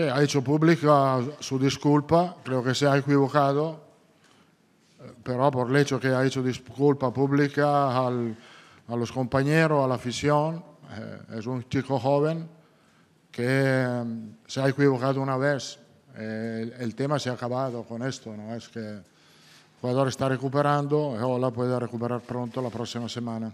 ha hecho pública su disculpa, creo que se ha equivocado, pero por el hecho que ha hecho disculpa pública a los compañeros, a la afición, eh, es un chico joven que em, se ha equivocado una vez. el, tema se ha acabado con esto, ¿no? Es que el jugador está recuperando, ahora puede recuperar pronto la próxima semana.